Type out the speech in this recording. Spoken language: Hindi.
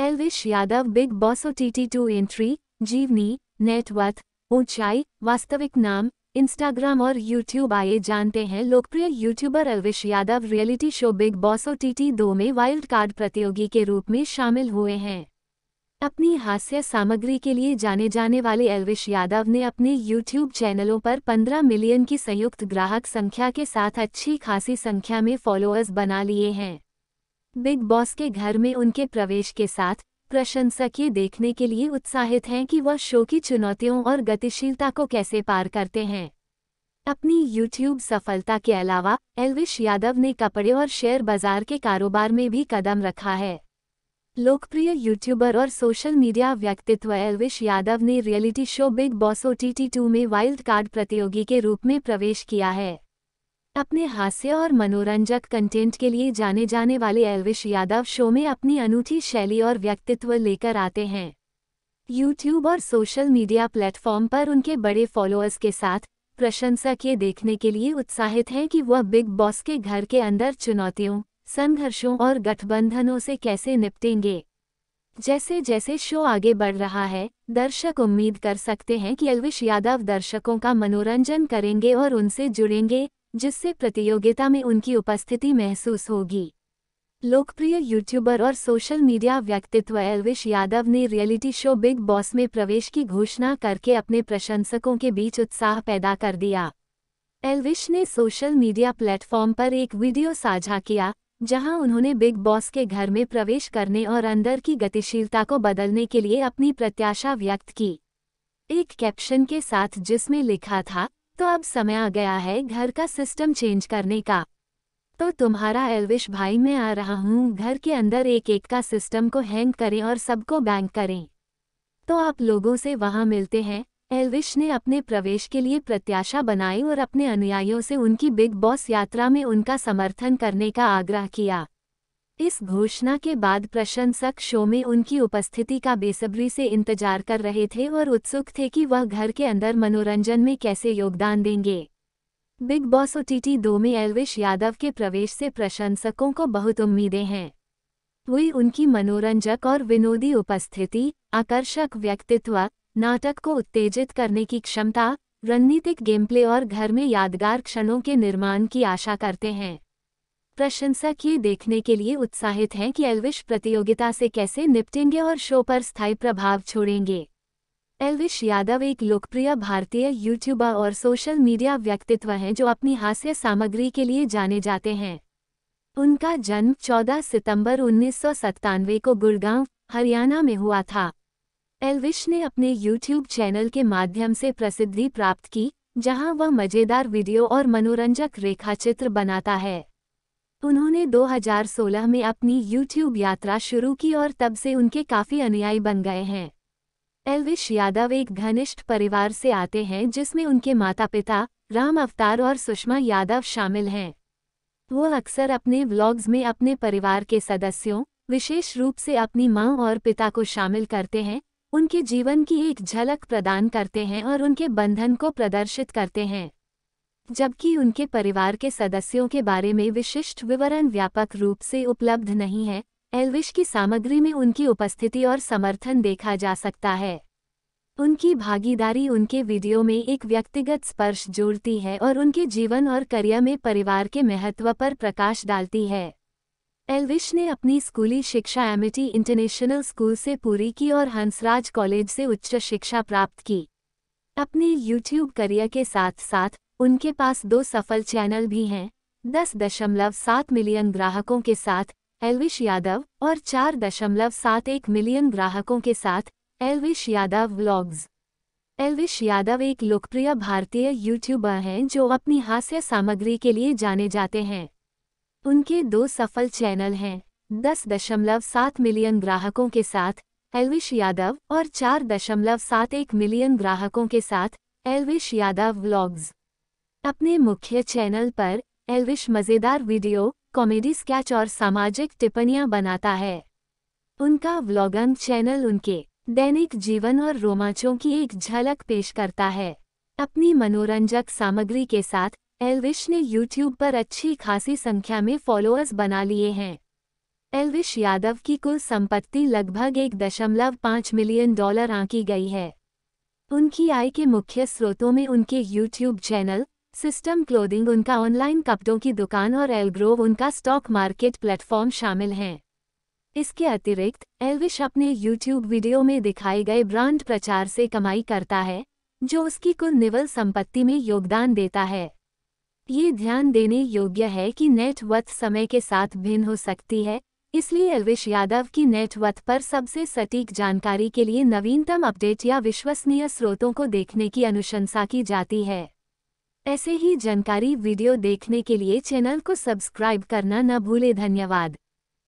Elvish Yadav Bigg Boss O T T two entry जीवनी नेटवर्थ ऊंचाई वास्तविक नाम इंस्टाग्राम और यूट्यूब आए जानते हैं लोकप्रिय YouTuber Elvish Yadav reality show Bigg Boss O T T दो में वाइल्ड कार्ड प्रतियोगी के रूप में शामिल हुए हैं अपनी हास्य सामग्री के लिए जाने जाने वाले एलविश यादव ने अपने यूट्यूब चैनलों पर 15 मिलियन की संयुक्त ग्राहक संख्या के साथ अच्छी खासी संख्या में फॉलोअर्स बना लिए हैं बिग बॉस के घर में उनके प्रवेश के साथ प्रशंसकीय देखने के लिए उत्साहित हैं कि वह शो की चुनौतियों और गतिशीलता को कैसे पार करते हैं अपनी यूट्यूब सफलता के अलावा एल्विश यादव ने कपड़े और शेयर बाजार के कारोबार में भी कदम रखा है लोकप्रिय यूट्यूबर और सोशल मीडिया व्यक्तित्व एल्विश यादव ने reality show Bigg Boss O T में वाइल्ड कार्ड प्रतियोगी के रूप में प्रवेश किया है अपने हास्य और मनोरंजक कंटेंट के लिए जाने जाने वाले एलविश यादव शो में अपनी अनूठी शैली और व्यक्तित्व लेकर आते हैं यूट्यूब और सोशल मीडिया प्लेटफॉर्म पर उनके बड़े फॉलोअर्स के साथ प्रशंसक ये देखने के लिए उत्साहित हैं कि वह बिग बॉस के घर के अंदर चुनौतियों संघर्षों और गठबंधनों से कैसे निपटेंगे जैसे जैसे शो आगे बढ़ रहा है दर्शक उम्मीद कर सकते हैं कि अलविश यादव दर्शकों का मनोरंजन करेंगे और उनसे जुड़ेंगे जिससे प्रतियोगिता में उनकी उपस्थिति महसूस होगी लोकप्रिय यूट्यूबर और सोशल मीडिया व्यक्तित्व एलविश यादव ने रियलिटी शो बिग बॉस में प्रवेश की घोषणा करके अपने प्रशंसकों के बीच उत्साह पैदा कर दिया एलविश ने सोशल मीडिया प्लेटफॉर्म पर एक वीडियो साझा किया जहां उन्होंने बिग बॉस के घर में प्रवेश करने और अंदर की गतिशीलता को बदलने के लिए अपनी प्रत्याशा व्यक्त की एक कैप्शन के साथ जिसमें लिखा था तो अब समय आ गया है घर का सिस्टम चेंज करने का तो तुम्हारा एलविश भाई मैं आ रहा हूँ घर के अंदर एक एक का सिस्टम को हैंग करें और सबको बैंक करें तो आप लोगों से वहाँ मिलते हैं एलविश ने अपने प्रवेश के लिए प्रत्याशा बनाई और अपने अनुयायियों से उनकी बिग बॉस यात्रा में उनका समर्थन करने का आग्रह किया इस घोषणा के बाद प्रशंसक शो में उनकी उपस्थिति का बेसब्री से इंतजार कर रहे थे और उत्सुक थे कि वह घर के अंदर मनोरंजन में कैसे योगदान देंगे बिग बॉस ओ टी दो में एलविश यादव के प्रवेश से प्रशंसकों को बहुत उम्मीदें हैं वे उनकी मनोरंजक और विनोदी उपस्थिति आकर्षक व्यक्तित्व नाटक को उत्तेजित करने की क्षमता रणनीतिक गेमप्ले और घर में यादगार क्षणों के निर्माण की आशा करते हैं प्रशंसक ये देखने के लिए उत्साहित हैं कि एल्विश प्रतियोगिता से कैसे निपटेंगे और शो पर स्थायी प्रभाव छोड़ेंगे एल्विश यादव एक लोकप्रिय भारतीय यूट्यूबर और सोशल मीडिया व्यक्तित्व हैं जो अपनी हास्य सामग्री के लिए जाने जाते हैं उनका जन्म 14 सितंबर उन्नीस को गुड़गांव हरियाणा में हुआ था एल्विश ने अपने यूट्यूब चैनल के माध्यम से प्रसिद्धि प्राप्त की जहां वह मज़ेदार वीडियो और मनोरंजक रेखाचित्र बनाता है उन्होंने 2016 में अपनी यूट्यूब यात्रा शुरू की और तब से उनके काफ़ी अनुयायी बन गए हैं एलविश यादव एक घनिष्ठ परिवार से आते हैं जिसमें उनके माता पिता राम अवतार और सुषमा यादव शामिल हैं वो अक्सर अपने व्लॉग्स में अपने परिवार के सदस्यों विशेष रूप से अपनी माँ और पिता को शामिल करते हैं उनके जीवन की एक झलक प्रदान करते हैं और उनके बंधन को प्रदर्शित करते हैं जबकि उनके परिवार के सदस्यों के बारे में विशिष्ट विवरण व्यापक रूप से उपलब्ध नहीं है एल्विश की सामग्री में उनकी उपस्थिति और समर्थन देखा जा सकता है उनकी भागीदारी उनके वीडियो में एक व्यक्तिगत स्पर्श जोड़ती है और उनके जीवन और करियर में परिवार के महत्व पर प्रकाश डालती है एल्विश ने अपनी स्कूली शिक्षा एमिटी इंटरनेशनल स्कूल से पूरी की और हंसराज कॉलेज से उच्च शिक्षा प्राप्त की अपने यूट्यूब करियर के साथ साथ उनके पास दो सफल चैनल भी हैं दस दशमलव सात मिलियन ग्राहकों के साथ एलविश यादव और चार दशमलव सात एक मिलियन ग्राहकों के साथ एलविश यादव व्लॉग्स एलविश यादव एक लोकप्रिय भारतीय यूट्यूबर हैं जो अपनी हास्य सामग्री के लिए जाने जाते हैं उनके दो सफल चैनल हैं दस दशमलव सात मिलियन ग्राहकों के साथ एलविश यादव और चार दशमलव सात एक मिलियन ग्राहकों के साथ एलविश यादव व्लॉग्स अपने मुख्य चैनल पर एल्विश मज़ेदार वीडियो कॉमेडी स्केच और सामाजिक टिप्पणियां बनाता है उनका व्लॉगन चैनल उनके दैनिक जीवन और रोमांचों की एक झलक पेश करता है अपनी मनोरंजक सामग्री के साथ एल्विश ने यूट्यूब पर अच्छी खासी संख्या में फॉलोअर्स बना लिए हैं एल्विश यादव की कुल संपत्ति लगभग एक दशमलव पाँच मिलियन डॉलर आंकी गई है उनकी आय के मुख्य स्रोतों में उनके यूट्यूब चैनल सिस्टम क्लोदिंग उनका ऑनलाइन कपड़ों की दुकान और एलग्रोव उनका स्टॉक मार्केट प्लेटफॉर्म शामिल हैं इसके अतिरिक्त एल्विश अपने यूट्यूब वीडियो में दिखाए गए ब्रांड प्रचार से कमाई करता है जो उसकी कुल निवल संपत्ति में योगदान देता है ये ध्यान देने योग्य है कि नेटवर्थ समय के साथ भिन्न हो सकती है इसलिए एल्विश यादव की नेटवर्थ पर सबसे सटीक जानकारी के लिए नवीनतम अपडेट या विश्वसनीय स्रोतों को देखने की अनुशंसा की जाती है ऐसे ही जानकारी वीडियो देखने के लिए चैनल को सब्सक्राइब करना न भूले धन्यवाद